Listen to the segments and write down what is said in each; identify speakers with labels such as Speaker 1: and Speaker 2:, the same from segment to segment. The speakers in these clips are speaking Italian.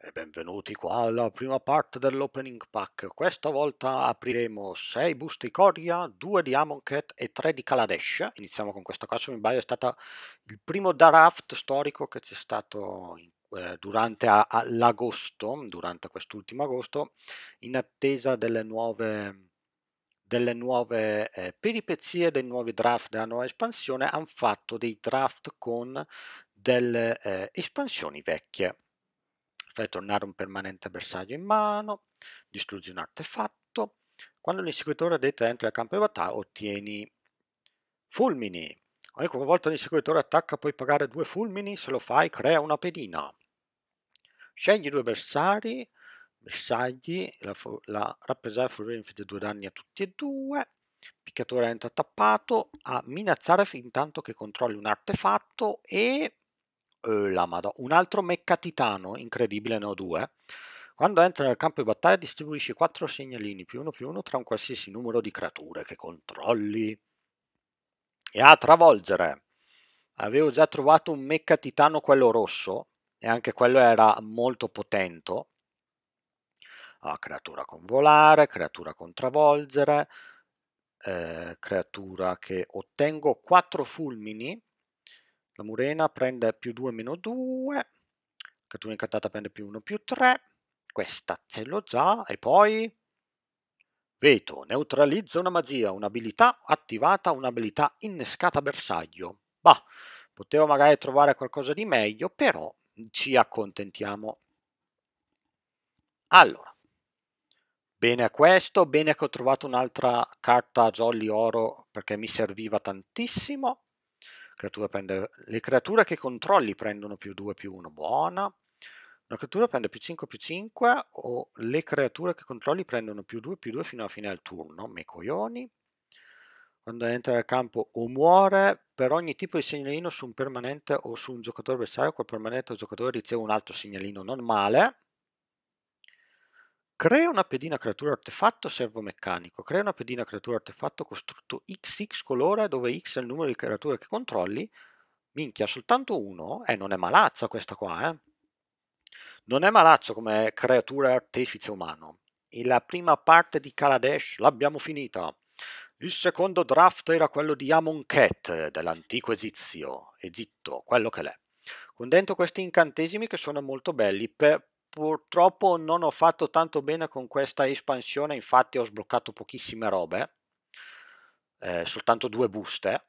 Speaker 1: E benvenuti qua alla prima parte dell'opening pack. Questa volta apriremo 6 busti Ikoria, 2 di Amonkhet e 3 di Kaladesh. Iniziamo con questa qua, se mi sbaglio è stato il primo draft storico che c'è stato in eh, durante l'agosto, durante quest'ultimo agosto, in attesa delle nuove, delle nuove eh, peripezie, dei nuovi draft della nuova espansione, hanno fatto dei draft con delle eh, espansioni vecchie fai tornare un permanente bersaglio in mano, distruggi un artefatto. Quando l'inseguitore addetto entra al campo di battaglia ottieni fulmini. Ogni volta l'inseguitore attacca puoi pagare due fulmini, se lo fai crea una pedina. Scegli due bersagli, bersagli la, la rappresaglia fulmine infligge due danni a tutti e due. Picchiatore entra tappato a minazzare fin tanto che controlli un artefatto e eh, la madò. Un altro meccatitano, incredibile, ne ho due. Quando entra nel campo di battaglia distribuisci 4 segnalini più uno più uno tra un qualsiasi numero di creature che controlli. E a travolgere. Avevo già trovato un mecca titano quello rosso e anche quello era molto potente. Ah, creatura con volare, creatura con travolgere, eh, creatura che ottengo 4 fulmini la Murena prende più 2 meno 2. Cattura incantata prende più 1 più 3. Questa ce l'ho già. E poi... Veto. Neutralizza una magia, un'abilità attivata, un'abilità innescata a bersaglio. Bah, potevo magari trovare qualcosa di meglio, però ci accontentiamo. Allora, bene a questo, bene che ho trovato un'altra carta Jolly Oro perché mi serviva tantissimo creatura prende, le creature che controlli prendono più 2 più 1, buona. Una creatura prende più 5 più 5 o le creature che controlli prendono più 2 più 2 fino alla fine del turno, me coglioni. Quando entra nel campo o muore, per ogni tipo di segnalino su un permanente o su un giocatore avversario, quel permanente o giocatore riceve un altro segnalino normale Crea una pedina creatura artefatto servo meccanico. Crea una pedina creatura artefatto costrutto XX colore dove X è il numero di creature che controlli. Minchia, soltanto uno? Eh, non è malazza questa qua, eh. Non è malazzo come creatura artefice umano. E la prima parte di Kaladesh l'abbiamo finita. Il secondo draft era quello di Amonkhet dell'antico Egizio, Egitto, quello che l'è. Con dentro questi incantesimi che sono molto belli per, purtroppo non ho fatto tanto bene con questa espansione, infatti ho sbloccato pochissime robe, eh, soltanto due buste, ho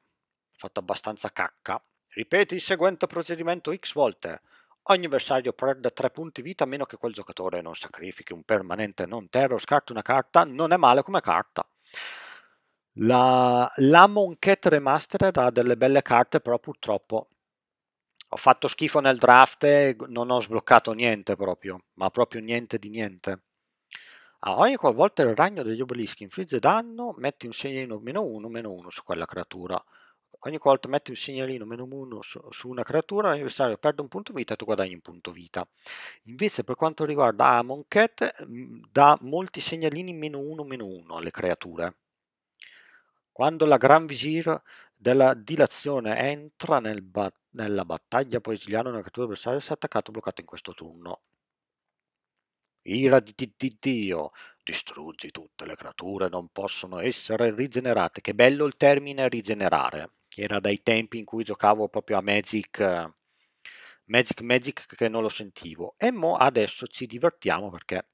Speaker 1: fatto abbastanza cacca. Ripeti il seguente procedimento x volte. Ogni avversario perde 3 punti vita a meno che quel giocatore non sacrifichi un permanente non terra o scarti una carta, non è male come carta. La, la Monquette Remastered ha delle belle carte, però purtroppo ho fatto schifo nel draft e non ho sbloccato niente proprio, ma proprio niente di niente. A ah, ogni qualvolta il ragno degli obelischi infligge danno, metti un segnalino meno 1, meno 1 su quella creatura. Ogni volta metti un segnalino meno 1 su, su, una creatura, l'avversario perde un punto vita e tu guadagni un punto vita. Invece per quanto riguarda Amon mm, dà molti segnalini meno 1, meno 1 alle creature. Quando la Gran Visir della dilazione entra nel ba nella battaglia poi esiliano una cattura avversaria è attaccato o bloccato in questo turno. Ira di, di, di, Dio, distruggi tutte le creature, non possono essere rigenerate. Che bello il termine rigenerare, che era dai tempi in cui giocavo proprio a Magic, Magic Magic che non lo sentivo. E mo adesso ci divertiamo perché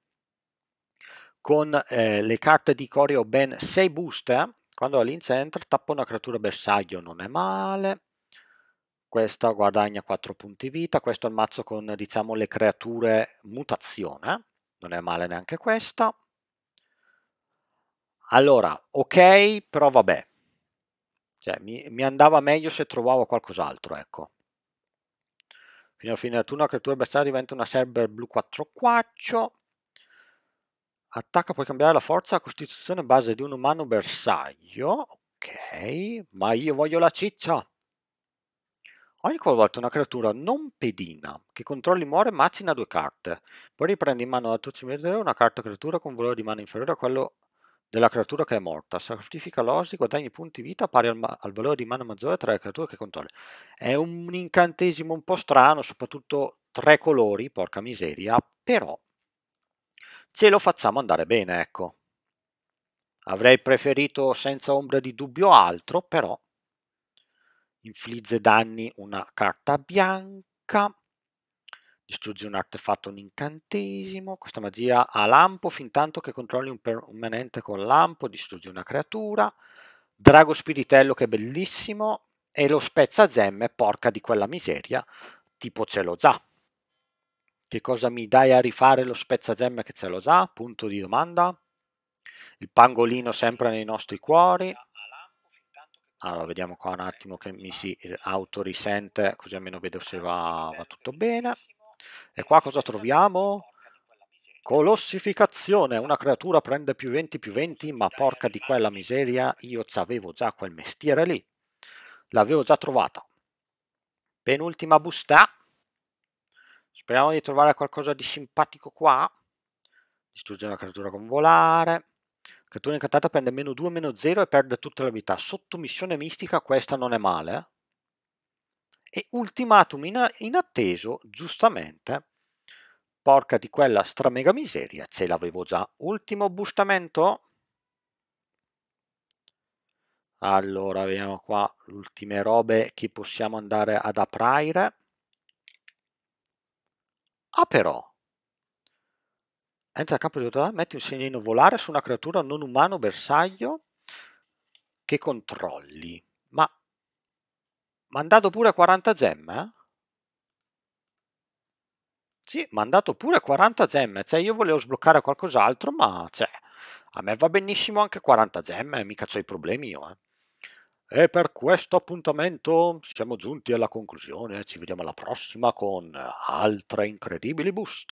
Speaker 1: con eh, le carte di Coreo ben 6 booster quando Linz entra tappa una creatura bersaglio, non è male. Questa guadagna 4 punti vita, questo è il mazzo con diciamo le creature mutazione, non è male neanche questa. Allora, ok, però vabbè. Cioè, mi, mi andava meglio se trovavo qualcos'altro, ecco. Fino alla fine del turno la creatura bersaglio diventa una server blu 4 quaccio. Attacca puoi cambiare la forza, costituzione base di un umano bersaglio. Ok, ma io voglio la ciccia. Ogni qualvolta una creatura non pedina che controlli muore macina due carte. Poi riprendi in mano dal tuo cimitero una carta creatura con valore di mano inferiore a quello della creatura che è morta. Sacrifica l'osi, guadagni punti vita pari al, al, valore di mano maggiore tra le creature che controlli. È un incantesimo un po' strano, soprattutto tre colori, porca miseria, però se lo facciamo andare bene, ecco. Avrei preferito senza ombra di dubbio altro, però infligge danni una carta bianca, distrugge un artefatto, un incantesimo, questa magia ha lampo, fin tanto che controlli un permanente con lampo, distrugge una creatura, drago spiritello che è bellissimo, e lo spezza gemme, porca di quella miseria, tipo ce l'ho già. Che cosa mi dai a rifare lo spezzagemme che ce l'ho già? Punto di domanda. Il pangolino sempre nei nostri cuori. Allora, vediamo qua un attimo che mi si autorisente, così almeno vedo se va, va tutto bene. E qua cosa troviamo? Colossificazione, una creatura prende più 20 più 20, ma porca di quella miseria, io avevo già quel mestiere lì. L'avevo già trovata. Penultima busta. Speriamo di trovare qualcosa di simpatico qua. Distrugge una creatura con volare. Creatura incantata prende meno 2, meno 0 e perde tutta la vita. Sottomissione mistica questa non è male. E ultimatum in inatteso, giustamente. Porca di quella stramega miseria, ce l'avevo già. Ultimo bustamento. Allora, vediamo qua le ultime robe che possiamo andare ad aprire. Ah però! Entra a campo di autorità, metti un segnalino volare su una creatura non umano bersaglio che controlli. Ma mandato pure 40 gemme? Eh? Sì, mandato pure 40 gemme, cioè io volevo sbloccare qualcos'altro, ma cioè, a me va benissimo anche 40 gemme, mica ho i problemi io, eh. E per questo appuntamento siamo giunti alla conclusione, ci vediamo alla prossima con altre incredibili buste.